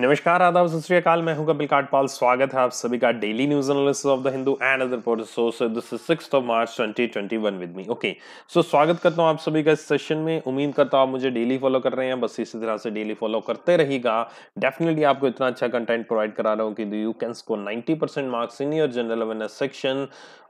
नमस्कार आदाब सत श्रीकाल मैं हूं कपिल काटपाल स्वागत है आप सभी का daily news analysis of the Hindu and other portals this is six of March 2021 with me okay so स्वागत करता हूं आप सभी का इस सेशन में उम्मीद करता हूं आप मुझे डेली फॉलो कर रहे हैं बस इसी तरह से डेली फॉलो करते रहेगा डेफिनेटली आपको इतना अच्छा कंटेंट प्रोवाइड करा रहा हूँ कि you can score ninety marks in your general awareness section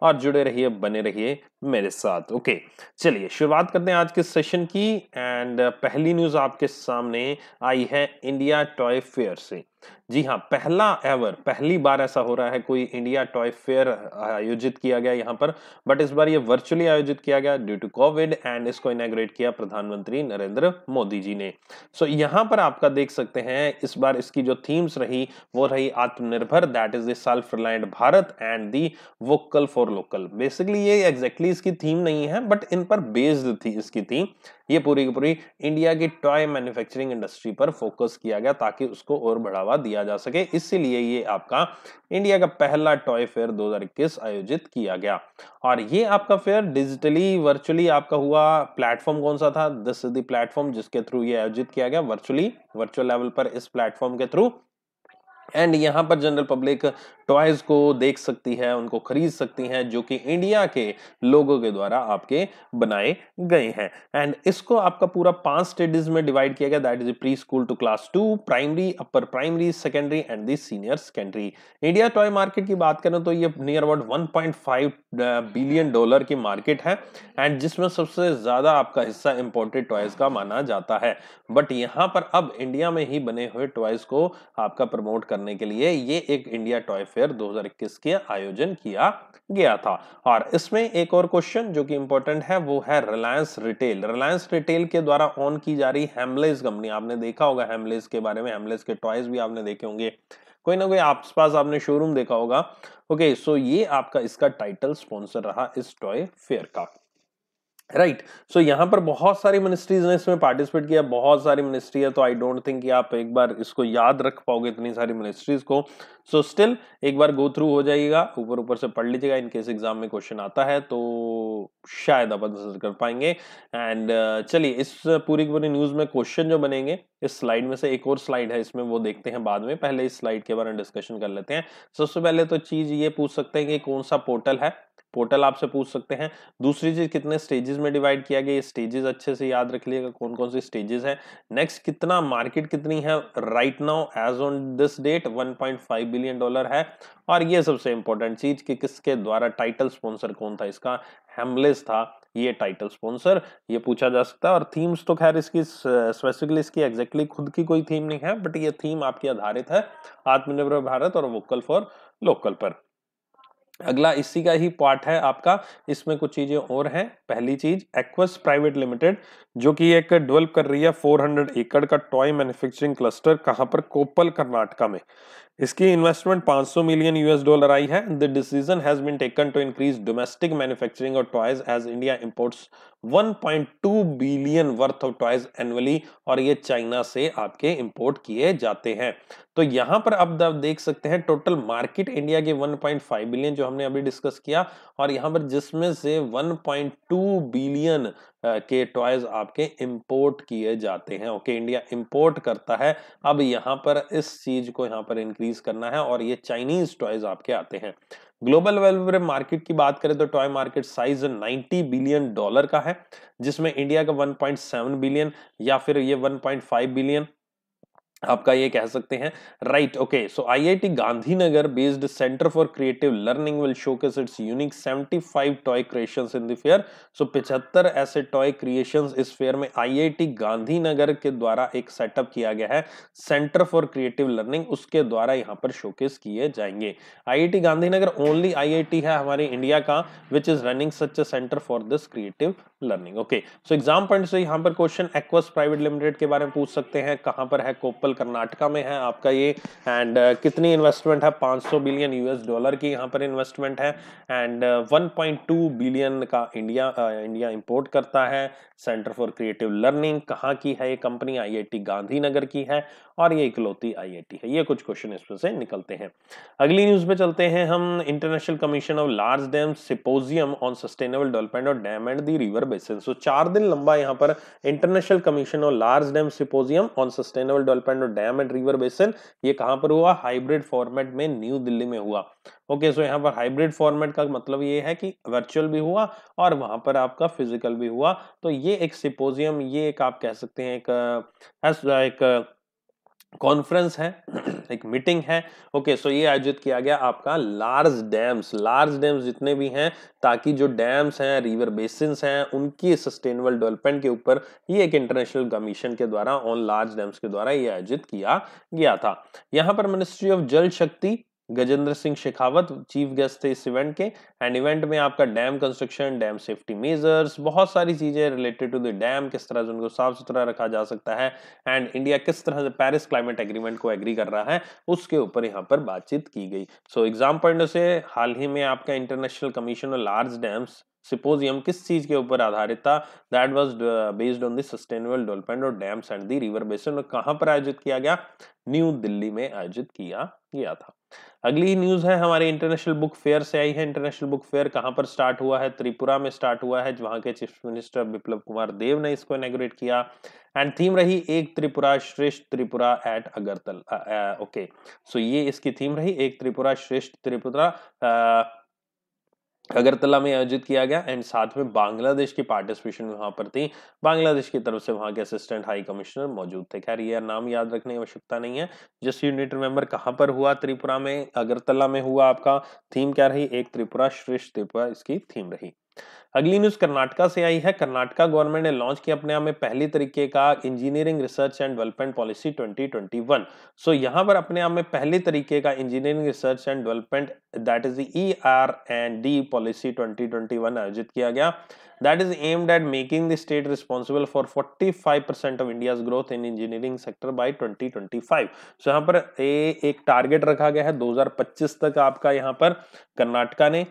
और जुड़े रहिए बने रहिए मेरे साथ ओके चलिए शुरुआत करते हैं आज के सेशन की एंड uh, पहली न्यूज आपके सामने आई है इंडिया टॉय फेयर See. जी हाँ पहला एवर पहली बार ऐसा हो रहा है कोई इंडिया टॉय फेयर आयोजित किया गया यहाँ पर बट इस बार ये वर्चुअली आयोजित किया गया ड्यू टू कोविड एंड इसको इनाग्रेट किया प्रधानमंत्री नरेंद्र मोदी जी ने सो so, यहाँ पर आपका देख सकते हैं इस बार इसकी जो थीम्स रही वो रही Aatmanirbhar that is the self reliant Bharat and the vocal for local basically ये एग्जैक्टली exactly इसकी थीम नहीं है बट इन पर बेस्ड थी इसकी थीम ये पूरी की पूरी इंडिया की टॉय मैन्युफैक्चरिंग इंडस्ट्री पर फोकस किया गया ताकि उसको और बढ़ावा बढ़ावा दिया जा सके इसीलिए ये आपका इंडिया का पहला टॉय फेयर 2021 आयोजित किया गया और ये आपका फेयर डिजिटली वर्चुअली आपका हुआ प्लेटफॉर्म कौन सा था दिस इज द्लेटफॉर्म जिसके थ्रू ये आयोजित किया गया वर्चुअली वर्चुअल लेवल पर इस प्लेटफॉर्म के थ्रू एंड यहाँ पर जनरल पब्लिक टॉयज को देख सकती है उनको खरीद सकती हैं जो कि इंडिया के लोगों के द्वारा आपके बनाए गए हैं एंड इसको आपका पूरा पांच स्टेडीज में डिवाइड किया गया that is pre school to class two primary upper primary secondary and the senior secondary India toy market की बात करें तो ये near about one billion dollar की मार्केट है एंड जिसमें सबसे ज्यादा आपका हिस्सा इंपोर्टेड टॉयज का माना जाता है बट यहाँ पर अब इंडिया में ही बने हुए टॉयज को आपका प्रमोट करने के लिए ये एक इंडिया टॉय फेयर 2021 के आयोजन किया गया था और इसमें एक और क्वेश्चन जो कि इंपॉर्टेंट है वो है रिलायंस रिटेल रिलायंस रिटेल के द्वारा ऑन की जा रही हेमलेस कंपनी आपने देखा होगा हेमलेस के बारे में हेमलेस के टॉयज भी आपने देखे होंगे कोई ना कोई आस पास आपने शोरूम देखा होगा ओके सो ये आपका इसका टाइटल स्पॉन्सर रहा इस टॉय फेयर का राइट सो यहाँ पर बहुत सारी मिनिस्ट्रीज ने इसमें पार्टिसिपेट किया बहुत सारी मिनिस्ट्री है तो आई डोंट थिंक कि आप एक बार इसको याद रख पाओगे इतनी सारी मिनिस्ट्रीज को सो so स्टिल एक बार गो थ्रू हो जाइएगा ऊपर ऊपर से पढ़ लीजिएगा इन केस एग्जाम में क्वेश्चन आता है तो शायद आप आंसर कर पाएंगे एंड uh, चलिए इस पूरी पूरी न्यूज में क्वेश्चन जो बनेंगे इस स्लाइड में से एक और स्लाइड है इसमें वो देखते हैं बाद में पहले इस स्लाइड के बारे में डिस्कशन कर लेते हैं सबसे पहले तो चीज ये पूछ सकते हैं कि कौन सा पोर्टल है पोर्टल आपसे पूछ सकते हैं दूसरी चीज कितने स्टेजेस में डिवाइड किया गया ये स्टेजेस अच्छे से याद रख लिएगा कौन कौन से स्टेजेस हैं नेक्स्ट कितना मार्केट कितनी है right now as on this date 1.5 billion dollar है और ये सबसे इंपॉर्टेंट चीज कि किसके द्वारा टाइटल स्पॉन्सर कौन था इसका हेमलेस था ये टाइटल स्पॉन्सर ये पूछा जा सकता है और थीम्स तो खैर इसकी स्पेसिफिकली इसकी एग्जैक्टली exactly खुद की कोई थीम नहीं है बट ये थीम आपकी आधारित है आत्मनिर्भर भारत और वोकल फॉर लोकल पर हाँ। अगला इसी का ही पार्ट है आपका इसमें कुछ चीजें और हैं पहली चीज एक्वस प्राइवेट लिमिटेड जो कि एक डेवलप कर रही है 400 एकड़ का टॉय मैन्युफैक्चरिंग क्लस्टर कहां पर कोपल कर्नाटका में इसकी इन्वेस्टमेंट 500 मिलियन यूएस डॉलर आई है the decision has been taken to increase domestic manufacturing of toys as India imports 1.2 billion worth of toys annually और ये चाइना से आपके इंपोर्ट किए जाते हैं तो यहां पर अब आप देख सकते हैं टोटल मार्केट इंडिया के 1.5 बिलियन जो हमने अभी डिस्कस किया और यहां पर जिसमें से 1.2 बिलियन के टॉयज आपके इंपोर्ट किए जाते हैं ओके इंडिया इंपोर्ट करता है अब यहाँ पर इस चीज को यहाँ पर इंक्रीज करना है और ये चाइनीज टॉयज आपके आते हैं ग्लोबल वेलवेयर मार्केट की बात करें तो toy market size 90 billion dollar का है जिसमें इंडिया का 1.7 बिलियन या फिर ये 1.5 बिलियन आपका ये कह सकते हैं right okay so IIT Gandhinagar based centre for creative learning will showcase its unique 75 toy creations in the fair so 75 ऐसे टॉय क्रिएशंस इस फेयर में आईआईटी गांधीनगर के द्वारा एक सेटअप किया गया है सेंटर फॉर क्रिएटिव लर्निंग उसके द्वारा यहाँ पर शोकेस किए जाएंगे आई गांधीनगर ओनली आई है हमारे इंडिया का which is running such a centre for this creative learning okay so exam point से यहाँ पर क्वेश्चन एक्वस प्राइवेट लिमिटेड के बारे में पूछ सकते हैं कहाँ पर है कोपल एग्जाम्पल कर्नाटका में है आपका ये एंड uh, कितनी इन्वेस्टमेंट है 500 बिलियन यूएस डॉलर की यहाँ पर इन्वेस्टमेंट है एंड uh, 1.2 बिलियन का इंडिया uh, इंडिया इंपोर्ट करता है सेंटर फॉर क्रिएटिव लर्निंग कहाँ की है ये कंपनी आईआईटी गांधीनगर की है और ये इकलौती आईआईटी है ये कुछ क्वेश्चन इसमें से निकलते हैं अगली न्यूज पे चलते हैं हम International Commission of Large Dam symposium on sustainable development of dam and the river basin so चार दिन लंबा यहाँ पर International Commission of Large Dam symposium on sustainable development and dam at river basin ये कहाँ पर हुआ हाइब्रिड फॉर्मेट में न्यू दिल्ली में हुआ ओके okay, सो so यहाँ पर हाइब्रिड फॉर्मेट का मतलब ये है कि वर्चुअल भी हुआ और वहां पर आपका फिजिकल भी हुआ तो ये एक सिपोजियम ये एक आप कह सकते हैं एक, एक, एक, एक कॉन्फ्रेंस है एक मीटिंग है ओके सो ये आयोजित किया गया आपका लार्ज डैम्स लार्ज डैम्स जितने भी हैं ताकि जो डैम्स हैं रिवर बेसिन हैं उनकी सस्टेनेबल डेवलपमेंट के ऊपर ये एक इंटरनेशनल कमीशन के द्वारा ऑन लार्ज डैम्स के द्वारा ये आयोजित किया गया था यहाँ पर ministry of Jal Shakti Gajendra Singh Shekhawat chief guest थे इस इवेंट के एंड इवेंट में आपका dam construction dam safety measures बहुत सारी चीजें रिलेटेड टू द डैम किस तरह से उनको साफ सुथरा रखा जा सकता है एंड इंडिया किस तरह से पेरिस क्लाइमेट एग्रीमेंट को एग्री कर रहा है उसके ऊपर यहाँ पर बातचीत की गई सो एग्जाम पॉइंट से हाल ही में आपका International Commission of Large Dams symposium किस चीज के ऊपर आधारित था that was based on the sustainable development और dams and the river basin और पर आयोजित किया गया न्यू दिल्ली में आयोजित किया गया था अगली न्यूज है हमारे इंटरनेशनल बुक फेयर से आई है इंटरनेशनल बुक फेयर कहाँ पर स्टार्ट हुआ है त्रिपुरा में स्टार्ट हुआ है वहां के चीफ मिनिस्टर विप्लव कुमार देव ने इसको इनग्रेट किया एंड थीम रही एक Tripura Shreshtha Tripura at Agartala okay so ये इसकी थीम रही एक त्रिपुरा श्रेष्ठ त्रिपुरा अगरतला में आयोजित किया गया एंड साथ में बांग्लादेश की पार्टिसिपेशन वहां पर थी बांग्लादेश की तरफ से वहां के असिस्टेंट हाई कमिश्नर मौजूद थे खैर यह नाम याद रखने की आवश्यकता नहीं है जस्ट यूनिट रिमेंबर कहाँ पर हुआ त्रिपुरा में अगरतला में हुआ आपका थीम क्या रही एक त्रिपुरा श्रेष्ठ त्रिपुरा इसकी थीम रही अगली न्यूज कर्नाटका से आई है कर्नाटका गवर्नमेंट ने लॉन्च किया अपने आप में पहली तरीके का engineering research and development policy 2021 so so, पर अपने आप में पहले तरीके का engineering research and development that is E R and D policy 2021 आयोजित किया गया making the state responsible for forty five percent of India growth in engineering sector by twenty twenty five so यहाँ पर ए, एक टारगेट रखा गया है दो हजार पच्चीस तक आपका यहाँ पर कर्नाटका ने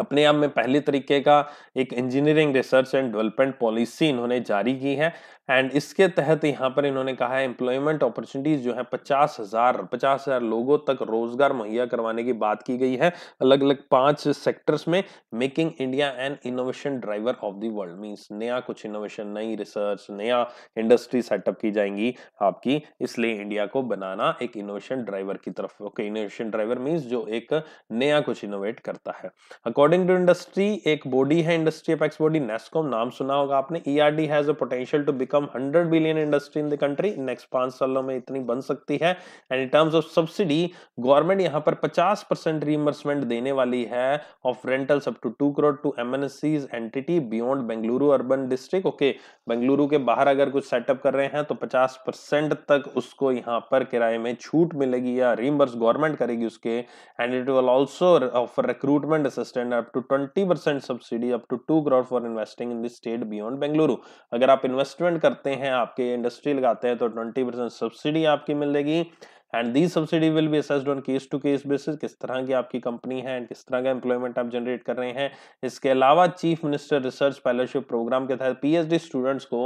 अपने आप में पहले तरीके का एक engineering research and development policy इन्होंने जारी की है एंड इसके तहत यहाँ पर इन्होंने कहा है एम्प्लॉयमेंट अपॉर्चुनिटीज जो है पचास हजार पचास हजार लोगों तक रोजगार मुहैया करवाने की बात की गई है अलग अलग पांच सेक्टर्स में making India an innovation driver of the world means नया कुछ इनोवेशन नई रिसर्च नया इंडस्ट्री सेटअप की जाएंगी आपकी इसलिए इंडिया को बनाना एक इनोवेशन ड्राइवर की तरफ ओके इनोवेशन ड्राइवर मीन्स जो एक नया कुछ इनोवेट करता है अकॉर्डिंग टू इंडस्ट्री एक बॉडी है इंडस्ट्री अपेक्स बॉडी नेस्कॉम नाम सुना होगा आपने E R D has a potential to become 100 billion industry in the country next पांच सालों में इतनी बन सकती है and in terms of subsidy government यहाँ पर 50 परसेंट रीइम्बर्समेंट देने वाली है of rentals up to two crore to an entity beyond Bengaluru urban district okay Bengaluru के बाहर अगर कुछ सेटअप कर रहे हैं तो पचास परसेंट तक उसको यहाँ पर किराए में छूट मिलेगी या रीइम्बर्स गवर्नमेंट करेगी उसके and it will also offer recruitment assistant and up to 20 percent subsidy up to two crore for investing in this state beyond Bengaluru अगर आप इन्वेस्टमेंट करते हैं आपके इंडस्ट्री लगाते हैं तो ट्वेंटी परसेंट सब्सिडी आपकी मिलेगी and the subsidy will be assessed on case to case basis किस तरह की आपकी कंपनी है एंड किस तरह का एम्प्लॉयमेंट आप जनरेट कर रहे हैं इसके अलावा chief minister research fellowship program के तहत पीएचडी स्टूडेंट्स को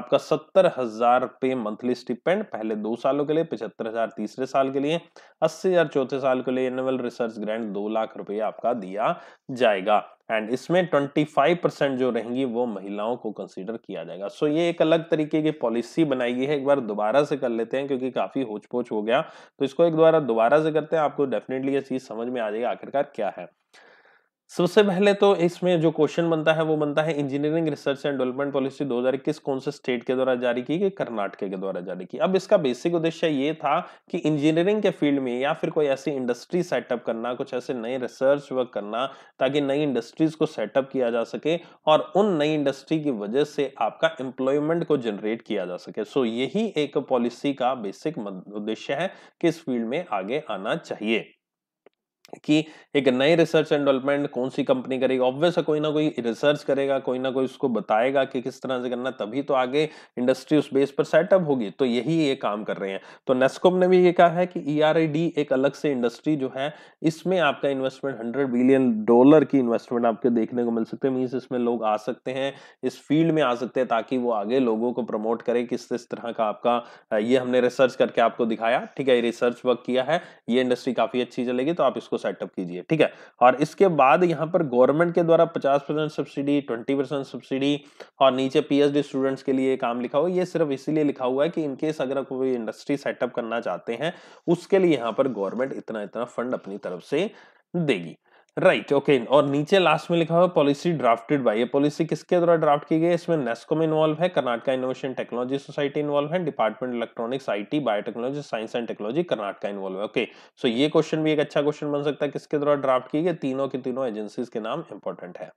आपका सत्तर हजार रुपये मंथली स्टिपेंड पहले दो सालों के लिए पिछहत्तर हजार तीसरे साल के लिए अस्सी हजार चौथे साल के लिए एनुअल रिसर्च ग्रांट दो लाख रुपये आपका दिया जाएगा एंड इसमें 25 परसेंट जो रहेंगी वो महिलाओं को कंसीडर किया जाएगा सो so, ये एक अलग तरीके की पॉलिसी बनाई गई है एक बार दोबारा से कर लेते हैं क्योंकि काफ़ी होच पोच हो गया तो इसको एक दोबारा दोबारा से करते हैं आपको डेफिनेटली ये चीज़ समझ में आ जाएगी आखिरकार क्या है सबसे पहले तो इसमें जो क्वेश्चन बनता है वो बनता है engineering research and development policy 2021 कौन से स्टेट के द्वारा जारी की गई कर्नाटक के द्वारा जारी की अब इसका बेसिक उद्देश्य ये था कि इंजीनियरिंग के फील्ड में या फिर कोई ऐसी इंडस्ट्री सेटअप करना कुछ ऐसे नए रिसर्च वर्क करना ताकि नई इंडस्ट्रीज को सेटअप किया जा सके और उन नई इंडस्ट्री की वजह से आपका एम्प्लॉयमेंट को जनरेट किया जा सके सो यही एक पॉलिसी का बेसिक उद्देश्य है कि इस फील्ड में आगे आना चाहिए कि एक नई रिसर्च एंड डेवलपमेंट कौन सी कंपनी करेगी ऑब्वियस है कोई ना कोई रिसर्च करेगा कोई ना कोई उसको बताएगा कि किस तरह से करना तभी तो आगे इंडस्ट्री उस बेस पर सेटअप होगी तो यही ये काम कर रहे हैं तो नेस्कोम ने भी ये कहा है कि ई e एक अलग से इंडस्ट्री जो है इसमें आपका इन्वेस्टमेंट हंड्रेड बिलियन डॉलर की इन्वेस्टमेंट आपके देखने को मिल सकती है मीन्स इसमें लोग आ सकते हैं इस फील्ड में आ सकते हैं ताकि वो आगे लोगों को प्रमोट करें किस किस तरह का आपका ये हमने रिसर्च करके आपको दिखाया ठीक है रिसर्च वर्क किया है ये इंडस्ट्री काफी अच्छी चलेगी तो आप इसको सेटअप कीजिए ठीक है और इसके बाद यहाँ पर गवर्नमेंट के द्वारा 50 परसेंट सब्सिडी 20 परसेंट सब्सिडी और नीचे पीएचडी स्टूडेंट्स के लिए काम लिखा हुआ ये सिर्फ इसीलिए लिखा हुआ है कि इनकेस अगर कोई इंडस्ट्री सेटअप करना चाहते हैं उसके लिए यहाँ पर गवर्नमेंट इतना इतना फंड अपनी तरफ से देगी राइट right, ओके okay. और नीचे लास्ट में लिखा हुआ पॉलिसी ड्राफ्टेड बाय ये पॉलिसी किसके द्वारा ड्राफ्ट की गई है इसमें नेस्को में इन्वॉल्व है Karnataka innovation technology society involve है department electronics IT biotechnology science and technology Karnataka involve है ओके सो ये क्वेश्चन भी एक अच्छा क्वेश्चन बन सकता है किसके द्वारा ड्राफ्ट की गई तीनों के तीनों एजेंसीज के नाम इंपॉर्टेंट है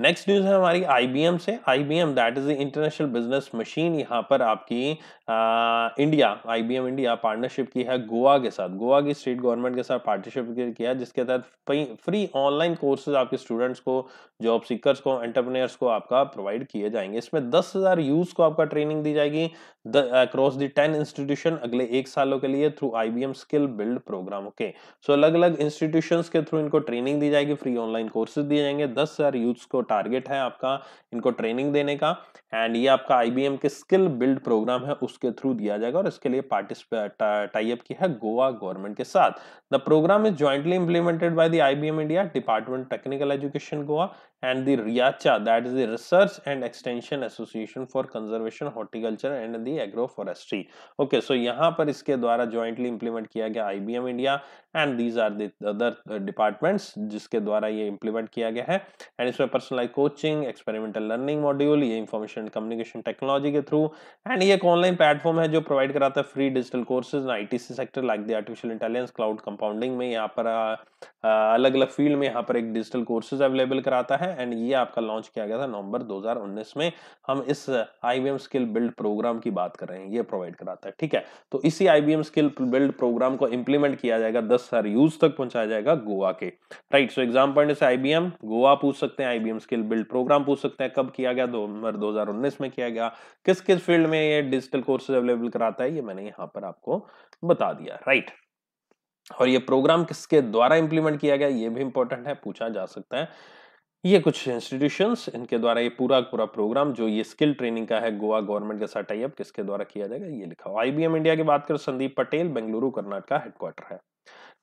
नेक्स्ट न्यूज है हमारी आईबीएम से IBM that is the International Business Machine यहाँ पर आपकी आ, इंडिया आईबीएम इंडिया पार्टनरशिप की है गोवा के साथ गोवा की स्टेट गवर्नमेंट के साथ पार्टनरशिप किया जिसके तहत फ्री ऑनलाइन कोर्सेज आपके स्टूडेंट्स को जॉब सीकर्स को एंटरप्रेन्योर्स को आपका प्रोवाइड किए जाएंगे इसमें दस हजार यूज को आपका ट्रेनिंग दी जाएगी अक्रॉस द टेन इंस्टीट्यूशन अगले एक सालों के लिए through I skill build program okay so अलग अलग इंस्टीट्यूशन के थ्रू इनको ट्रेनिंग दी जाएगी फ्री ऑनलाइन कोर्सेज दिए जाएंगे दस हजार यूथ को टारगेट है आपका इनको ट्रेनिंग देने का एंड ये आपका आईबीएम के स्किल बिल्ड प्रोग्राम है उसके थ्रू दिया जाएगा और इसके लिए पार्टिसिपेट टाइप की है गोवा गवर्नमेंट के साथ the program is jointly implemented by the IBM India department technical education Goa and the रियाचा that is the research and extension association for conservation horticulture and the agro forestry okay so यहाँ पर इसके द्वारा jointly implement किया गया IBM India and these are the other departments जिसके द्वारा ये इम्प्लीमेंट किया गया है एंड इसमें personalize coaching experimental learning module ये इन्फॉर्मेशन कम्युनिकेशन टेक्नोलॉजी के थ्रू एंड ये एक ऑनलाइन प्लेटफॉर्म है जो प्रोवाइड कराता है free digital courses I T C sector like the artificial intelligence cloud compounding में यहाँ पर अलग अलग फील्ड में यहाँ पर एक डिजिटल कोर्सेज अवेलेबल कराता है एंड ये आपका लॉन्च किया गया था नवंबर 2019 में हम इस आई स्किल बिल्ड प्रोग्राम की बात कर रहे हैं ये प्रोवाइड कराता है ठीक है तो इसी आई स्किल बिल्ड प्रोग्राम को इम्प्लीमेंट किया जाएगा दस सर यूज तक पहुंचाया जाएगा गोवा के राइट सो एग्जाम पॉइंट से आईबीएम गोवा पूछ सकते हैं आईबीएम स्किल बिल्ड प्रोग्राम पूछ सकते हैं कब किया गया नवंबर 2019 में किया गया किस किस फील्ड में ये डिजिटल कोर्सेज अवेलेबल कराता है ये मैंने यहाँ पर आपको बता दिया राइट और ये प्रोग्राम किसके द्वारा इंप्लीमेंट किया गया ये भी इंपॉर्टेंट है पूछा जा सकता है ये कुछ इंस्टीट्यूशन इनके द्वारा ये पूरा पूरा प्रोग्राम जो ये स्किल ट्रेनिंग का है गोवा गवर्नमेंट के साथ टाइप किसके द्वारा किया जाएगा ये लिखा हुआ आईबीएम इंडिया की बात करें संदीप पटेल बेंगलुरु कर्नाटका हेडक्वार्टर है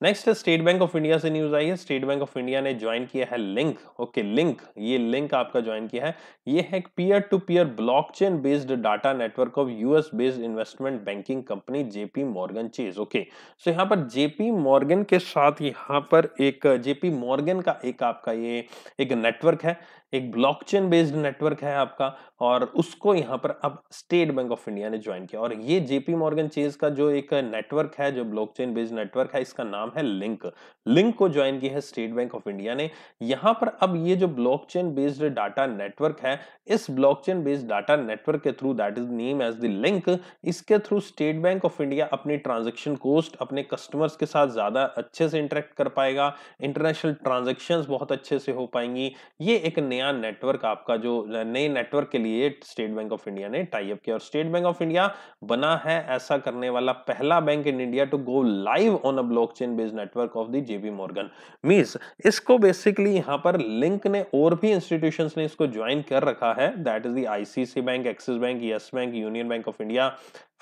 next State Bank of India से न्यूज आई है स्टेट बैंक ऑफ इंडिया ने ज्वाइन किया है लिंक ओके लिंक ये लिंक आपका ज्वाइन किया है ये है peer to peer blockchain based data network of US based investment banking company JP Morgan Chase okay so यहाँ पर जेपी मॉर्गन के साथ यहाँ पर एक जेपी मॉर्गन का एक आपका ये एक नेटवर्क है एक ब्लॉकचेन बेस्ड नेटवर्क है आपका और उसको यहाँ पर अब स्टेट बैंक ऑफ इंडिया ने ज्वाइन किया और ये जेपी मॉर्गन चेज का जो एक नेटवर्क है जो ब्लॉकचेन बेस्ड नेटवर्क है इसका नाम है लिंक लिंक को ज्वाइन किया है स्टेट बैंक ऑफ इंडिया ने यहाँ पर अब ये जो ब्लॉकचेन बेस्ड डाटा नेटवर्क है इस ब्लॉकचेन बेस्ड डाटा नेटवर्क के through that is name as the link इसके through State Bank of India अपनी ट्रांजेक्शन कोस्ट अपने कस्टमर्स के साथ ज्यादा अच्छे से इंटरेक्ट कर पाएगा इंटरनेशनल ट्रांजेक्शन बहुत अच्छे से हो पाएंगी ये एक नया नया नेटवर्क आपका जो नए नेटवर्क के लिए स्टेट बैंक ऑफ इंडिया ने टाई अप किया और स्टेट बैंक ऑफ इंडिया बना है ऐसा करने वाला पहला bank in India to go live on a blockchain based network of the JP Morgan means इसको बेसिकली यहां पर लिंक ने और भी इंस्टीट्यूशन ने इसको ज्वाइन कर रखा है that is the ICICI Bank Axis Bank Yes Bank Union Bank of India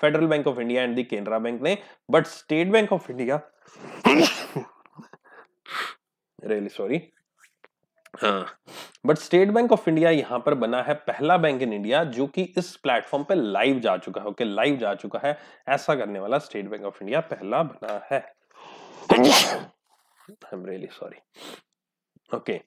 Federal Bank of India and the Canara Bank ने but State Bank of India really sorry हाँ। But State Bank of India यहां पर बना है पहला bank in India जो कि इस प्लेटफॉर्म पे लाइव जा चुका है ओके लाइव जा चुका है ऐसा करने वाला स्टेट बैंक ऑफ इंडिया पहला बना है sorry okay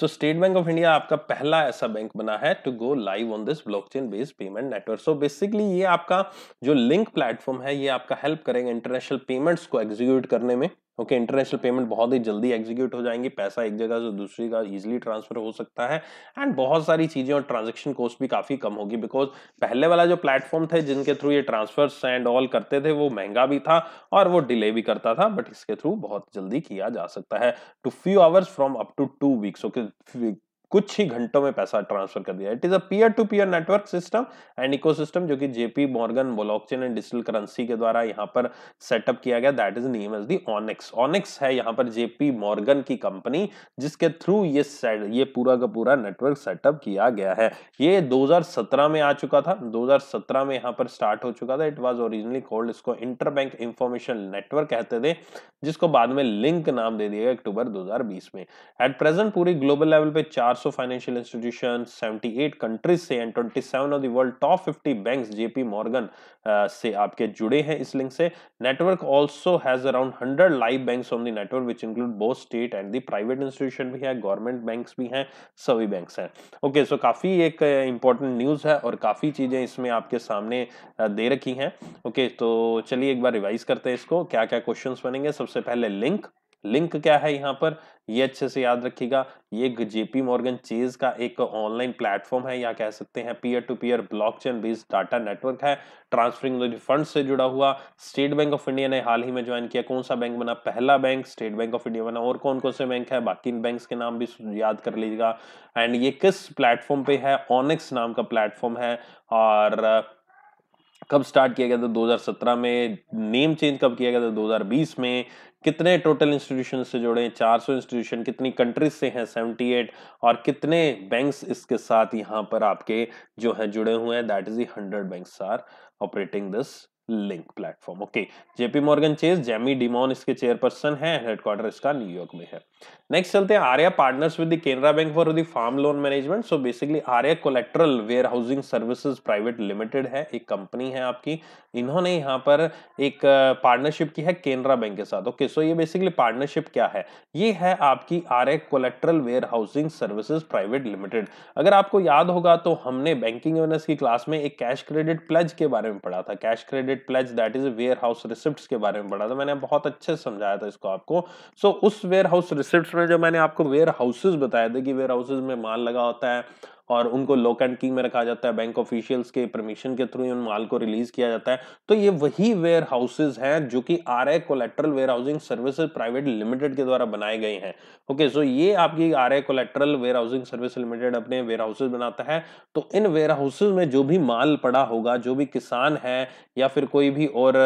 so State Bank of India आपका पहला ऐसा बैंक बना है to go live on this blockchain based payment network so basically ये आपका जो लिंक प्लेटफॉर्म है ये आपका हेल्प करेंगे इंटरनेशनल पेमेंट्स को एग्जीक्यूट करने में ओके इंटरनेशनल पेमेंट बहुत ही जल्दी एग्जीक्यूट हो जाएंगी पैसा एक जगह से दूसरी का इजीली ट्रांसफर हो सकता है एंड बहुत सारी चीज़ें और ट्रांजेक्शन कॉस्ट भी काफ़ी कम होगी बिकॉज पहले वाला जो प्लेटफॉर्म थे जिनके थ्रू ये ट्रांसफर्स एंड ऑल करते थे वो महंगा भी था और वो डिले भी करता था बट इसके थ्रू बहुत जल्दी किया जा सकता है to few hours from up to two weeks okay कुछ ही घंटों में पैसा ट्रांसफर कर दिया it is a peer to peer network system and ecosystem जो कि JP Morgan blockchain and digital currency के द्वारा यहां पर सेटअप किया गया that is name as the Onyx Onyx है यहां पर जेपी मॉर्गन की कंपनी जिसके थ्रू ये ये पूरा का पूरा नेटवर्क सेटअप किया गया है ये 2017 में आ चुका था 2017 में यहाँ पर स्टार्ट हो चुका था इट वॉज ओरिजिनली कोल्ड इसको इंटरबैंक इंफॉर्मेशन नेटवर्क कहते थे जिसको बाद में लिंक नाम दे दिया गया अक्टूबर 2020 में एट प्रेजेंट पूरी ग्लोबल लेवल पे चार 400 फाइनेंशियल इंस्टीट्यूशन 78 कंट्रीज से and 27 of the world top 50 banks JP Morgan से आपके जुड़े हैं इस लिंक से network also has around 100 live banks on the network which include both state and the private institution भी है गवर्नमेंट बैंक्स भी हैं सभी बैंक्स हैं ओके सो काफ़ी एक इंपॉर्टेंट uh, न्यूज़ है और काफ़ी चीज़ें इसमें आपके सामने uh, दे रखी हैं ओके तो चलिए एक बार रिवाइज करते हैं इसको क्या क्या क्वेश्चन बनेंगे सबसे पहले लिंक लिंक क्या है यहाँ पर ये अच्छे से याद रखिएगा ये जेपी मॉर्गन चेज का एक ऑनलाइन प्लेटफॉर्म है या कह सकते हैं peer to peer blockchain based data network है ट्रांसफरिंग फंड से जुड़ा हुआ स्टेट बैंक ऑफ इंडिया ने हाल ही में ज्वाइन किया कौन सा बैंक बना पहला bank State Bank of India बना और कौन कौन से बैंक है बाकी बैंक के नाम भी याद कर लीजिएगा एंड ये किस प्लेटफॉर्म पे है ऑनिक्स नाम का प्लेटफॉर्म है और कब स्टार्ट किया गया था 2017 में नेम चेंज कब किया गया था 2020 में कितने टोटल इंस्टीट्यूशन से जुड़े हैं चार सौ इंस्टीट्यूशन कितनी कंट्रीज से हैं सेवेंटी एट और कितने बैंक्स इसके साथ यहाँ पर आपके जो है जुड़े हुए हैं that is the hundred banks are operating this link platform okay JP Morgan Chase Jamie Dimon इसके चेयरपर्सन है हेडक्वार्टर इसका न्यूयॉर्क में है नेक्स्ट चलते हैं Arya partners with the Canara bank for the farm loan management so basically Arya collateral warehousing services private limited है एक company है आपकी इन्होंने यहाँ पर एक पार्टनरशिप की है केनरा बैंक के साथ ओके सो ये बेसिकली पार्टनरशिप क्या है ये है आपकी Arya collateral warehousing services private limited अगर आपको याद होगा तो हमने बैंकिंग अवेयरनेस की क्लास में एक कैश क्रेडिट प्लज के बारे में पढ़ा था cash credit get pledge that is warehouse receipt के बारे में पढ़ा था मैंने बहुत अच्छे से समझाया था इसको आपको सो so, उस वेयर हाउस रिसिप्ट में जो मैंने आपको वेयर हाउसेज बताया था कि वेयर हाउसेज में माल लगा होता है और उनको लॉक एंड की में रखा जाता है बैंक ऑफिशियल्स के परमिशन के थ्रू उन माल को रिलीज किया जाता है तो ये वही वेयर हाउसेज हैं जो कि Arya collateral warehousing services private limited के द्वारा बनाए गए हैं ओके सो ये आपकी Arya collateral warehousing service limited अपने वेयर हाउसेज बनाता है तो इन वेयर हाउसेज में जो भी माल पड़ा होगा जो भी किसान है या फिर कोई भी और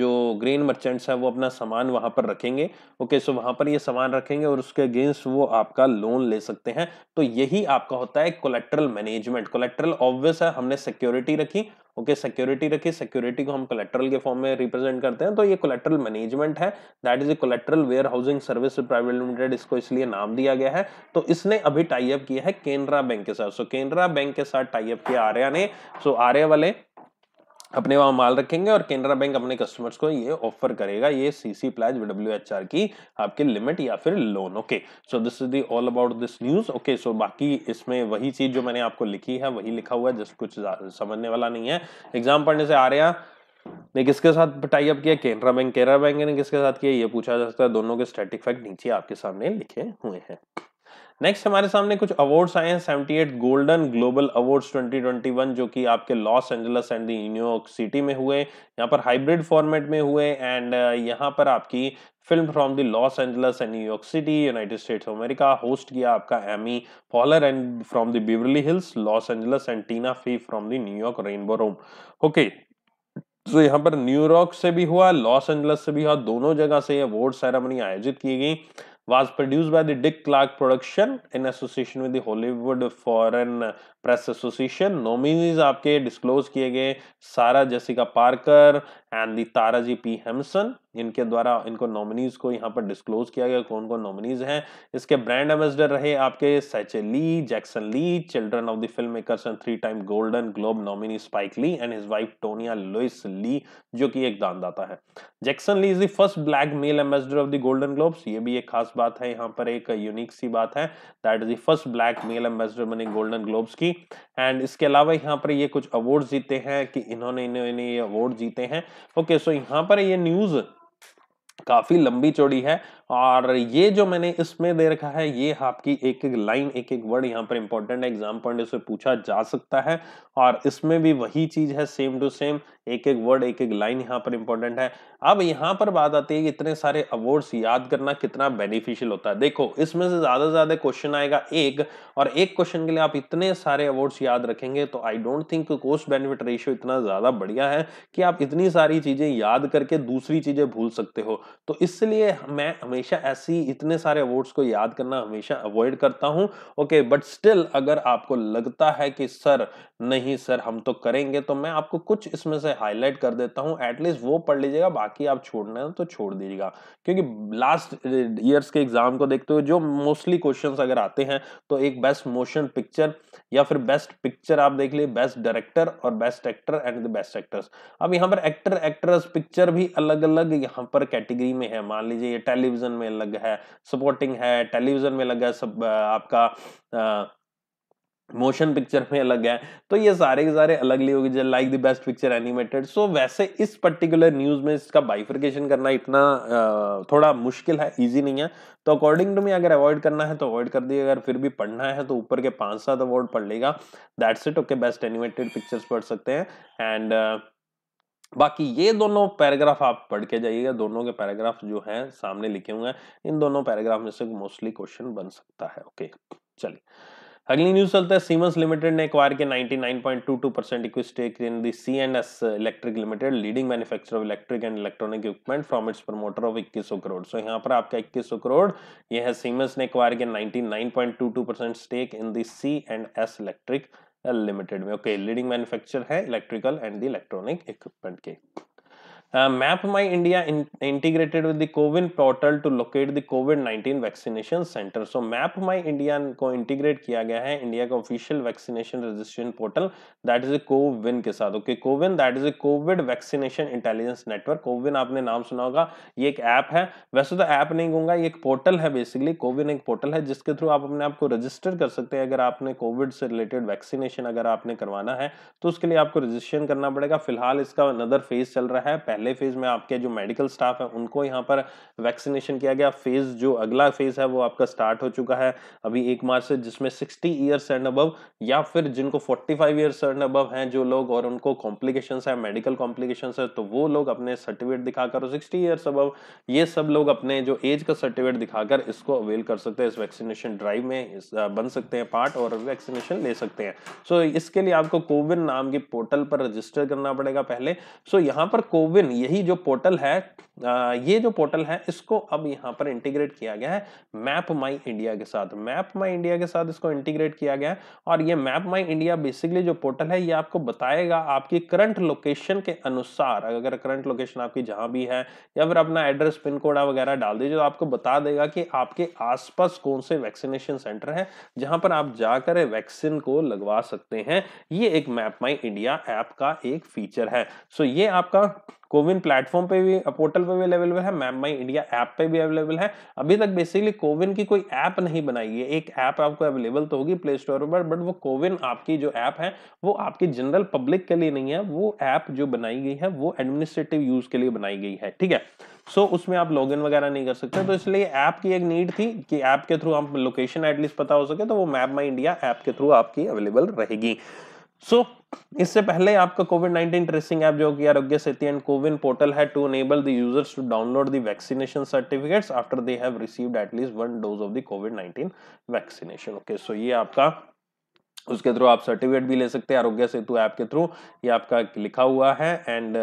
जो ग्रेन मर्चेंट्स है वो अपना सामान वहां पर रखेंगे ओके सो वहां पर ये सामान रखेंगे और उसके अगेंस्ट वो आपका लोन ले सकते हैं तो यही आपका होता है कोलेक्ट्रल मैनेजमेंट कोलेक्ट्रल ऑब्वियस है हमने सिक्योरिटी रखी ओके okay, सिक्योरिटी रखी सिक्योरिटी को हम कोलेक्ट्रल के फॉर्म में रिप्रेजेंट करते हैं तो ये कोलेक्ट्रल मैनेजमेंट है that is a collateral warehousing service private limited इसको इसलिए नाम दिया गया है तो इसने अभी टाइप किया है केनरा बैंक के साथ सो so, केनरा बैंक के साथ टाइप किया आर्या ने सो so, आर्या वाले अपने वहां माल रखेंगे और केनरा बैंक अपने कस्टमर्स को ये ऑफर करेगा ये CC pledge W H R की आपके लिमिट या फिर loan okay so this is the all about this news okay so बाकी इसमें वही चीज जो मैंने आपको लिखी है वही लिखा हुआ है जस्ट कुछ समझने वाला नहीं है एग्जाम पढ़ने से आ रहा ने किसके साथ टाई अप किया केनरा बैंक केनरा बैंक ने किसके साथ किया ये पूछा जा सकता है दोनों के स्टैटिक फैक्ट नीचे आपके सामने लिखे हुए हैं नेक्स्ट हमारे सामने कुछ अवार्ड्स आए हैं seventy eight golden global awards 2021 जो कि आपके Los Angeles and New York city में हुए यहाँ पर हाइब्रिड फॉर्मेट में हुए एंड uh, यहाँ पर आपकी film from the Los Angeles and New York city United States of America host किया आपका Amy Poehler and from the Beverly Hills Los Angeles and Tina Fey from the New York Rainbow Room okay तो यहाँ पर New York से भी हुआ Los Angeles से भी हुआ दोनों जगह से अवार्ड सेरेमनी आयोजित की गई was produced by the Dick Clark production in association with the Hollywood Foreign press association nominees आपके डिस्क्लोज किए गए Sarah Jessica Parker and the Taraji P Henson इनके द्वारा इनको नॉमिनीज को यहाँ पर डिस्क्लोज किया गया कौन कौन नॉमिनीज हैं इसके ब्रांड एम्बेसडर रहे आपके Satchel Lee Jackson Lee children of the film makers and three time golden globe nominee Spike Lee and his wife Tonya Lewis Lee जो कि एक दानदाता है Jackson Lee is the first black male ambassador of the Golden Globes ये भी एक खास बात है यहाँ पर एक यूनिक सी बात है that is the first black male ambassador बने गोल्डन ग्लोब्स की एंड इसके अलावा यहाँ पर ये कुछ अवार्ड जीते हैं कि इन्होंने इन्होंने ये अवार्ड जीते हैं ओके सो यहाँ पर ये न्यूज़ काफी लंबी चौड़ी है और ये जो मैंने इसमें दे रखा है ये आपकी एक एक लाइन एक एक वर्ड यहाँ पर इंपॉर्टेंट है एग्जाम पॉइंट से पूछा जा सकता है और इसमें भी वही चीज है सेम टू सेम एक एक वर्ड एक एक लाइन यहाँ पर इंपॉर्टेंट है अब यहाँ पर बात आती है कि इतने सारे अवार्ड्स याद करना कितना बेनिफिशियल होता है देखो इसमें से ज्यादा से ज्यादा क्वेश्चन आएगा एक और एक क्वेश्चन के लिए आप इतने सारे अवार्ड्स याद रखेंगे तो I don't think cost benefit ratio इतना ज्यादा बढ़िया है कि आप इतनी सारी चीजें याद करके दूसरी चीजें भूल सकते हो तो इसलिए मैं हमेशा ऐसी इतने सारे अवार्ड्स को याद करना हमेशा अवॉइड करता हूं ओके बट स्टिल अगर आपको लगता है कि सर नहीं सर हम तो करेंगे तो मैं आपको कुछ इसमें से हाईलाइट कर देता हूं एटलीस्ट वो पढ़ लीजिएगा बाकी आप छोड़ना है तो छोड़ दीजिएगा क्योंकि लास्ट ईयर्स uh, के एग्जाम को देखते हुए जो मोस्टली क्वेश्चन अगर आते हैं तो एक बेस्ट मोशन पिक्चर या फिर बेस्ट पिक्चर आप देख लीजिए बेस्ट डायरेक्टर और best actor and the best actors अब यहाँ पर एक्टर एक्ट्रेस पिक्चर भी अलग अलग यहाँ पर कैटेगरी में है मान लीजिए ये टेलीविजन टेलीविजन में लग है सपोर्टिंग है टेलीविजन में लग है सब आपका आ, मोशन पिक्चर में अलग है तो ये सारे के सारे अलग लिए होगी जैसे like the best picture animated so वैसे इस पर्टिकुलर न्यूज में इसका बाइफर्केशन करना इतना थोड़ा मुश्किल है इजी नहीं है तो अकॉर्डिंग टू मी अगर अवॉइड करना है तो अवॉइड कर दिए अगर फिर भी पढ़ना है तो ऊपर के पांच सात अवार्ड पढ़ लेगा that's it okay best animated pictures पढ़ सकते हैं एंड बाकी ये दोनों पैराग्राफ आप पढ़ के जाइएगा दोनों के पैराग्राफ जो हैं सामने लिखे हुए हैं इन दोनों पैराग्राफ में से मोस्टली क्वेश्चन बन सकता है ओके चलिए अगली न्यूज चलता है सीमेंस लिमिटेड ने एक्वायर के 99.22 percent equity stake in the C and S electric limited leading manufacturer of electric and electronic equipment from its promoter of 2100 crore so so, यहाँ पर आपका 2100 करोड़ यह है सीमेंस ने एक्वायर के 99.22 percent stake in the C and S electric limited में okay leading manufacture है electrical and the electronic equipment के Map My India integrated with the CoWIN portal to locate the COVID nineteen vaccination centre so Map My India को integrate किया गया है India का official vaccination registration portal that is a CoWIN के साथ okay CoWIN that is COVID vaccination intelligence network CoWIN आपने नाम सुना होगा ये एक ऐप है वैसे तो ऐप नहीं कहूंगा ये एक पोर्टल है बेसिकली कोविन एक पोर्टल है जिसके थ्रू आप अपने आप को रजिस्टर कर सकते हैं अगर आपने कोविड से रिलेटेड वैक्सीनेशन अगर आपने करवाना है तो उसके लिए आपको रजिस्ट्रेशन करना पड़ेगा फिलहाल इसका अनदर फेज चल रहा है पहले पहले फेज में आपके जो मेडिकल स्टाफ है उनको यहाँ पर वैक्सीनेशन किया गया फेज जो अगला फेज है वो आपका स्टार्ट हो चुका है अभी एक मार्च से जिसमें सिक्सटी ईयर्स एंड अबव या फिर जिनको forty five years and above हैं जो लोग और उनको कॉम्प्लिकेशन है मेडिकल कॉम्प्लिकेशन है तो वो लोग अपने सर्टिफिकेट दिखाकर और सिक्सटी ईयर्स अबव ये सब लोग अपने जो एज का सर्टिफिकेट दिखाकर इसको अवेल कर सकते हैं इस वैक्सीनेशन ड्राइव में बन सकते हैं पार्ट और वैक्सीनेशन ले सकते हैं सो so, इसके लिए आपको कोविन नाम के पोर्टल पर रजिस्टर करना पड़ेगा पहले सो so, यहाँ पर कोविन लेकिन यही जो पोर्टल है ये जो पोर्टल है इसको अब यहाँ पर इंटीग्रेट किया गया है मैप माई इंडिया के साथ मैप माई इंडिया के साथ इसको इंटीग्रेट किया गया है और ये मैप माई इंडिया बेसिकली जो पोर्टल है ये आपको बताएगा आपकी करंट लोकेशन के अनुसार अगर करंट लोकेशन आपकी जहाँ भी है या फिर अपना एड्रेस पिन कोड वगैरह डाल दीजिए तो आपको बता देगा कि आपके आसपास कौन से वैक्सीनेशन सेंटर है जहाँ पर आप जाकर वैक्सीन को लगवा सकते हैं ये एक मैप माई इंडिया ऐप का एक फीचर है सो ये आपका कोविन प्लेटफॉर्म पे भी पोर्टल गूगल पे भी अवेलेबल है मैम माई इंडिया ऐप पे भी अवेलेबल है अभी तक बेसिकली कोविन की कोई ऐप नहीं बनाई है एक ऐप आपको अवेलेबल तो होगी प्ले स्टोर पर बट वो कोविन आपकी जो ऐप है वो आपकी जनरल पब्लिक के लिए नहीं है वो ऐप जो बनाई गई है वो एडमिनिस्ट्रेटिव यूज के लिए बनाई गई है ठीक है सो so, उसमें आप लॉगिन वगैरह नहीं कर सकते तो इसलिए ऐप की एक नीड थी कि ऐप के थ्रू आप लोकेशन एटलीस्ट पता हो सके तो वो मैप माई इंडिया ऐप के थ्रू आपकी अवेलेबल रहेगी सो so, इससे पहले आपका कोविड नाइनटीन ट्रेसिंग ऐप जो कि Arogya Setu and CoWIN portal है to enable the users to download the vaccination certificates after they have received at least one dose of the COVID nineteen vaccination okay so ये आपका उसके through आप certificate भी ले सकते हैं आरोग्य सेतु ऐप के थ्रू ये आपका लिखा हुआ है and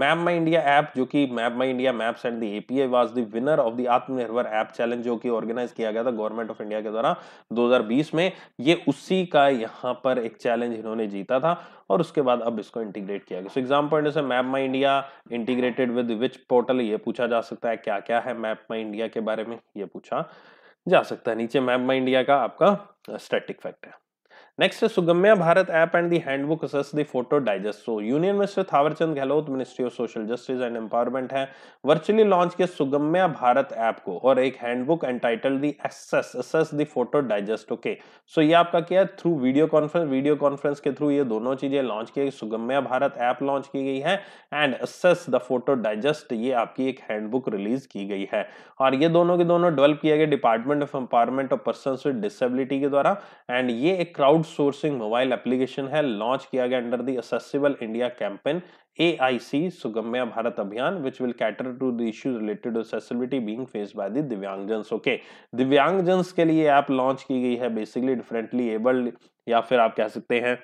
Map My India app जो कि Map My India maps and the API was the winner of the Aatmanirbhar app challenge जो कि ऑर्गेनाइज किया गया था गवर्नमेंट ऑफ इंडिया के द्वारा 2020 में ये उसी का यहाँ पर एक चैलेंज इन्होंने जीता था और उसके बाद अब इसको इंटीग्रेट किया गया so example point Map My India integrated with which portal ये पूछा जा सकता है क्या क्या है मैप माई इंडिया के बारे में ये पूछा जा सकता है नीचे मैप माई इंडिया का आपका स्टेटिक फैक्ट है next Sugamya Bharat app and the handbook access the photo digest so union minister Thawarchand Gehlot ministry of social justice and empowerment है वर्चुअली लॉन्च किया सुगम्या भारत ऐप को और एक handbook entitled the access access the photo digest okay so ये आपका क्या है through video conference video conference के थ्रू ये दोनों चीजें लॉन्च की गई सुगम्या भारत ऐप लॉन्च की गई है and access the photo digest ये आपकी एक हैंडबुक रिलीज की गई है और ये दोनों के दोनों डेवलप किया गया department of empowerment of person with disability के द्वारा एंड ये एक क्राउड आउटसोर्सिंग मोबाइल एप्लीकेशन है लॉन्च किया गया under the accessible India campaign A I C Sugamya Bharat Abhiyan which will cater to the issues related accessibility being face by the Divyangjan okay दिव्यांगजन के लिए ऐप लॉन्च की गई है बेसिकली डिफरेंटली एबल्ड या फिर आप कह सकते हैं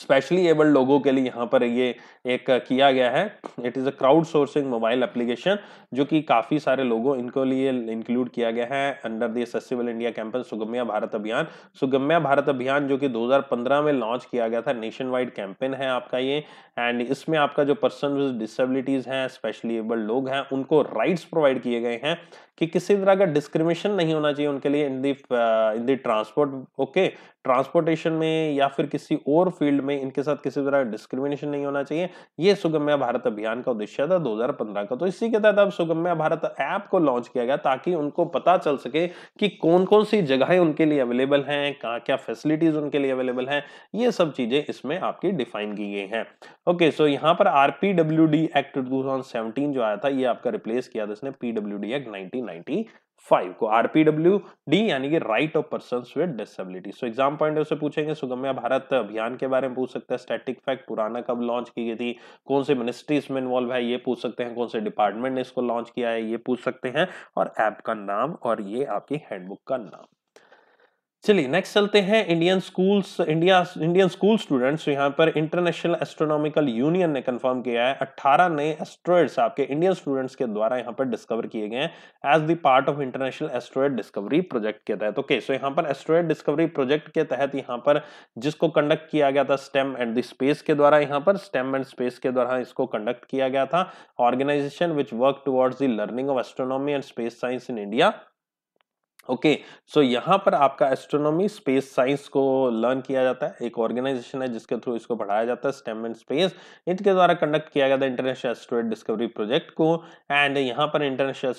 स्पेशली एबल लोगों के लिए यहाँ पर ये एक किया गया है it is a crowd sourcing mobile application जो कि काफ़ी सारे लोगों इनको लिए इंक्लूड किया गया है under the accessible India campaign Sugamya Bharat Abhiyan Sugamya Bharat अभियान जो कि 2015 में लॉन्च किया गया था नेशन वाइड कैंपेन है आपका ये एंड इसमें आपका जो पर्सन विद डिसबिलिटीज़ हैं स्पेशली एबल्ड लोग हैं उनको राइट्स प्रोवाइड किए गए हैं कि किसी तरह का डिस्क्रिमिनेशन नहीं होना चाहिए उनके लिए in the in the transport okay transportation में या फिर किसी और फील्ड में इनके साथ किसी तरह डिस्क्रिमिनेशन नहीं होना चाहिए ये सुगम्या भारत अभियान का उद्देश्य था 2015 का तो इसी के तहत अब सुगम्या भारत ऐप को लॉन्च किया गया ताकि उनको पता चल सके कि कौन कौन सी जगहें उनके लिए अवेलेबल हैं कहाँ क्या फैसिलिटीज उनके लिए अवेलेबल हैं ये सब चीजें इसमें आपकी डिफाइन की गई हैं ओके सो यहाँ पर आर एक्ट टू जो आया था ये आपका रिप्लेस किया था इसने पीडब्ल्यूडी एक्ट नाइनटीन फाइव को आरपीडब्ल्यू डी यानी कि right of person with disability so exam point से पूछेंगे सुगम्य भारत अभियान के बारे में पूछ सकते हैं स्टैटिक फैक्ट पुराना कब लॉन्च की गई थी कौन से मिनिस्ट्री इसमें इन्वॉल्व है ये पूछ सकते हैं कौन से डिपार्टमेंट ने इसको लॉन्च किया है ये पूछ सकते हैं और ऐप का नाम और ये आपकी हैंडबुक का नाम चलिए नेक्स्ट चलते हैं Indian schools India Indian school students यहाँ पर इंटरनेशनल एस्ट्रोनॉमिकल यूनियन ने कंफर्म किया है 18 नए एस्ट्रॉइड्स आपके इंडियन स्टूडेंट्स के द्वारा यहाँ पर डिस्कवर किए गए हैं as the part of international asteroid discovery project के तहत ओके सो यहाँ पर एस्ट्रॉयड डिस्कवरी प्रोजेक्ट के तहत यहाँ पर जिसको कंडक्ट किया गया था स्टेम एंड द स्पेस के द्वारा यहाँ पर स्टेम एंड स्पेस के द्वारा इसको कंडक्ट किया गया था organisation which work towards the learning of astronomy and space science in India okay okay, so so यहाँ पर आपका एस्ट्रोनॉमी स्पेस साइंस को लर्न किया जाता है एक ऑर्गेनाइजेशन है जिसके थ्रू इसको पढ़ाया जाता है स्टेम एंड स्पेस इनके द्वारा कंडक्ट किया गया था इंटरनेशनल एस्ट्रोइड डिस्कवरी प्रोजेक्ट को एंड यहाँ पर इंटरनेशनल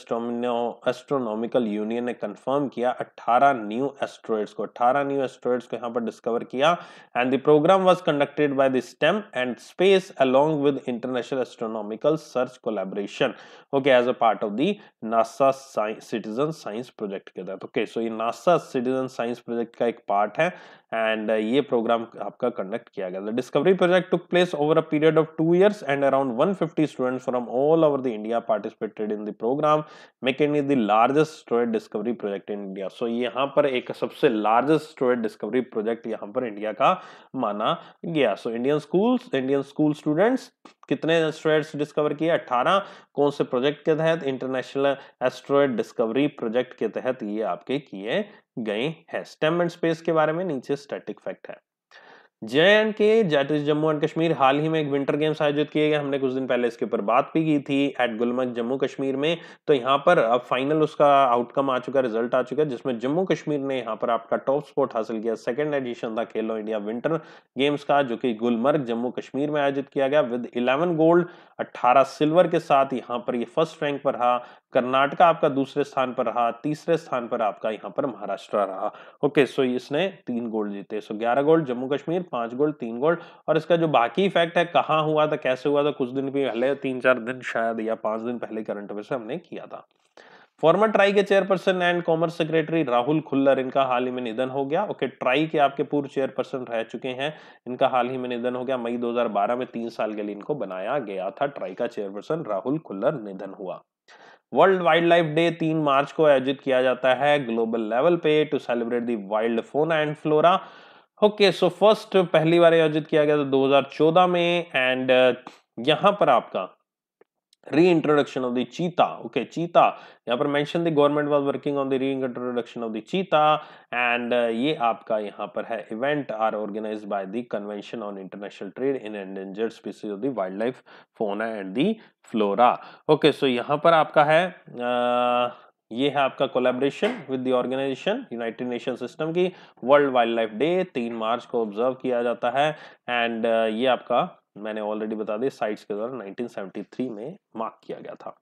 एस्ट्रोनॉमिकल यूनियन ने कंफर्म किया 18 न्यू एस्ट्रॉयड्स को 18 न्यू एस्ट्रॉयड्स को यहाँ पर डिस्कवर किया and the programme was conducted by the STEM and space along with international astronomical search collaboration okay as a part of the NASA citizen science project के okay so ये NASA citizen science project का एक part है and uh, ये programme आपका conduct किया गया था discovery project took place over a period of two years and around 150 students from all over the India participated in the programme making is the largest student discovery project in India so यहाँ पर एक सबसे largest student discovery project यहाँ पर India का माना गया so Indian schools Indian school students कितने एस्ट्रॉइड्स डिस्कवर किए 18 कौन से प्रोजेक्ट के तहत इंटरनेशनल एस्ट्रॉइड डिस्कवरी प्रोजेक्ट के तहत ये आपके किए गए हैं स्टेम एंड स्पेस के बारे में नीचे स्टैटिक फैक्ट है J and K that Jammu and Kashmir हाल ही में एक विंटर गेम्स आयोजित किए गए हमने कुछ दिन पहले इसके ऊपर बात भी की थी एट गुलमर्ग जम्मू कश्मीर में तो यहाँ पर अब फाइनल उसका आउटकम आ चुका रिजल्ट आ चुका है जिसमें जम्मू कश्मीर ने यहाँ पर आपका टॉप स्पॉट हासिल किया सेकंड एडिशन था खेलो इंडिया विंटर गेम्स का जो कि गुलमर्ग जम्मू कश्मीर में आयोजित किया गया विद इलेवन गोल्ड अट्ठारह सिल्वर के साथ यहाँ पर ये फर्स्ट रैंक पर रहा कर्नाटका आपका दूसरे स्थान पर रहा तीसरे स्थान पर आपका यहाँ पर महाराष्ट्र रहा ओके सो इसने तीन गोल्ड जीते सो ग्यारह गोल्ड जम्मू कश्मीर पांच गोल्ड तीन गोल्ड और इसका जो बाकी इफेक्ट है कहाँ हुआ था कैसे हुआ था कुछ दिन पहले तीन चार दिन शायद या पांच दिन पहले करंट अफेयर हमने किया था फॉर्मर ट्राई के chairperson and commerce secretary Rahul Khullar इनका हाल ही में निधन हो गया ओके ट्राई के आपके पूर्व चेयरपर्सन रह चुके हैं इनका हाल ही में निधन हो गया मई 2012 में तीन साल के लिए इनको बनाया गया था ट्राई का चेयरपर्सन राहुल खुल्लर निधन हुआ वर्ल्ड वाइल्ड लाइफ डे तीन मार्च को आयोजित किया जाता है ग्लोबल लेवल पे to celebrate the wild fauna and flora okay so first पहली बार आयोजित किया गया था 2014 में एंड यहां पर आपका reintroduction of the cheetah okay cheetah यहाँ पर mention the government was working on the reintroduction of the cheetah and uh, ये आपका यहाँ पर है event are organized by the convention on international trade in endangered species of the wildlife fauna and the flora okay so यहाँ पर आपका है uh, ये है आपका collaboration with the organisation United Nation system की वर्ल्ड वाइल्ड लाइफ डे तीन मार्च को ऑब्जर्व किया जाता है एंड uh, ये आपका मैंने ऑलरेडी बता दिया साइट्स के द्वारा 1973 में मार्क किया गया था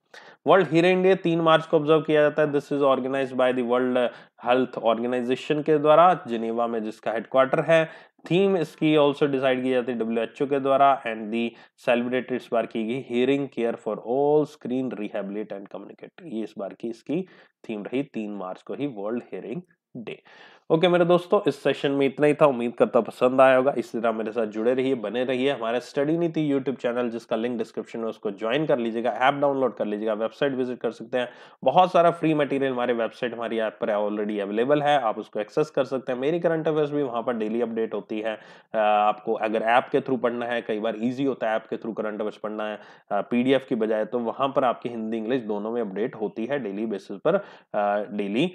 वर्ल्ड हियरिंग डे तीन मार्च को ऑब्जर्व किया जाता है this is organise by the World Health Organisation के द्वारा जिनेवा में जिसका हेडक्वार्टर है थीम इसकी ऑल्सो डिसाइड की जाती है डब्ल्यू के द्वारा एंड दी सेलिब्रेट इस बार की गई hearing care for all screen rehabilitate and communicate ये इस बार की इसकी थीम रही तीन मार्च को ही वर्ल्ड हियरिंग डे ओके मेरे दोस्तों इस सेशन में इतना ही था उम्मीद करता पसंद आया होगा इसी तरह मेरे साथ जुड़े रहिए बने रहिए हमारे स्टडी नीति यूट्यूब चैनल जिसका लिंक डिस्क्रिप्शन में उसको ज्वाइन कर लीजिएगा ऐप डाउनलोड कर लीजिएगा वेबसाइट विजिट कर सकते हैं बहुत सारा फ्री मटेरियल हमारे वेबसाइट हमारी ऐप पर ऑलरेडी अवेलेबल है आप उसको एक्सेस कर सकते हैं मेरी करंट अफेयर्स भी वहाँ पर डेली अपडेट होती है आपको अगर ऐप के थ्रू पढ़ना है कई बार ईजी होता है ऐप के थ्रू करंट अफेयर्स पढ़ना है पीडीएफ की बजाय तो वहाँ पर आपकी हिंदी इंग्लिश दोनों में अपडेट होती है डेली बेसिस पर डेली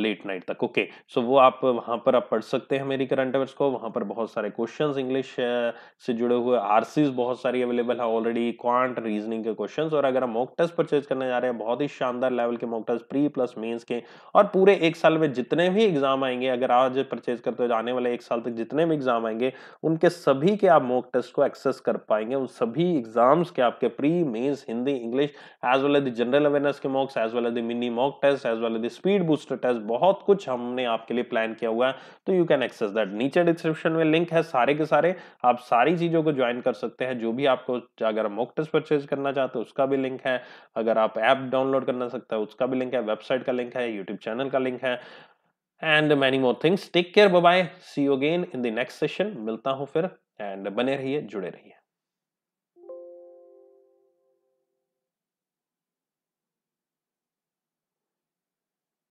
लेट नाइट तक ओके सो वो आप वहाँ पर आप पढ़ सकते हैं मेरी करंट अफेयर्स को वहाँ पर बहुत सारे क्वेश्चंस इंग्लिश से जुड़े हुए आर बहुत सारी अवेलेबल है ऑलरेडी क्वांट रीजनिंग के क्वेश्चंस और अगर आप मॉक टेस्ट परचेज करने जा रहे हैं बहुत ही शानदार लेवल के mock test pre plus mains के और पूरे एक साल में जितने भी एग्जाम आएंगे अगर आज परचेज करते हो आने वाले एक साल तक जितने भी एग्जाम आएंगे उनके सभी के आप मॉक टेस्ट को एक्सेस कर पाएंगे उन सभी एग्जाम्स के आपके pre mains Hindi English as well as the general awareness के mocks as well as the mini mock test as well as the speed booster test बहुत कुछ हमने आपके लिए प्लान किया हुआ है तो यू कैन एक्सेस दैट नीचे डिस्क्रिप्शन में लिंक है सारे के सारे आप सारी चीज़ों को ज्वाइन कर सकते हैं जो भी आपको अगर आप मॉक टेस्ट परचेज करना चाहते हो उसका भी लिंक है अगर आप ऐप डाउनलोड करना सकते हैं उसका भी लिंक है वेबसाइट का लिंक है यूट्यूब चैनल का लिंक है and many more things take care bye see you again in the next session मिलता हूँ फिर एंड बने रहिए जुड़े रहिए